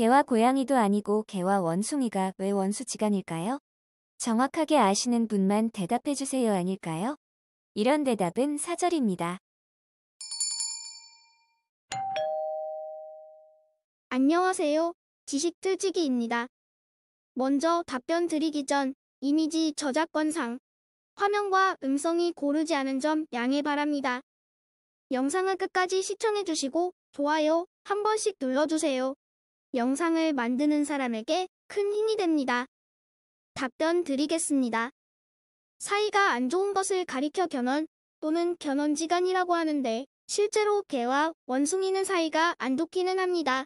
개와 고양이도 아니고 개와 원숭이가 왜 원수지간일까요? 정확하게 아시는 분만 대답해주세요 아닐까요? 이런 대답은 사절입니다. 안녕하세요. 지식틀지기입니다. 먼저 답변 드리기 전 이미지 저작권상 화면과 음성이 고르지 않은 점 양해 바랍니다. 영상을 끝까지 시청해주시고 좋아요 한 번씩 눌러주세요. 영상을 만드는 사람에게 큰 힘이 됩니다. 답변 드리겠습니다. 사이가 안 좋은 것을 가리켜 견원 또는 견원지간이라고 하는데 실제로 개와 원숭이는 사이가 안 좋기는 합니다.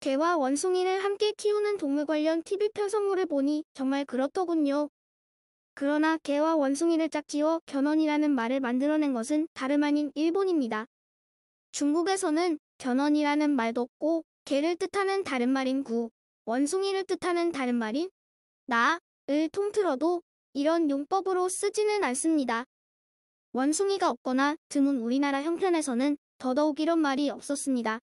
개와 원숭이를 함께 키우는 동물 관련 TV 편성물을 보니 정말 그렇더군요. 그러나 개와 원숭이를 짝지어 견원이라는 말을 만들어낸 것은 다름 아닌 일본입니다. 중국에서는 견원이라는 말도 없고 개를 뜻하는 다른 말인 구, 원숭이를 뜻하는 다른 말인 나을 통틀어도 이런 용법으로 쓰지는 않습니다. 원숭이가 없거나 드문 우리나라 형편에서는 더더욱 이런 말이 없었습니다.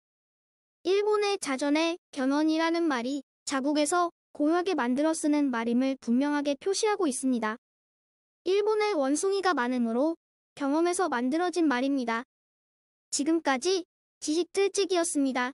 일본의 자전의 견원이라는 말이 자국에서 고유하게 만들어 쓰는 말임을 분명하게 표시하고 있습니다. 일본의 원숭이가 많으므로 경험에서 만들어진 말입니다. 지금까지 지식틀찍이었습니다.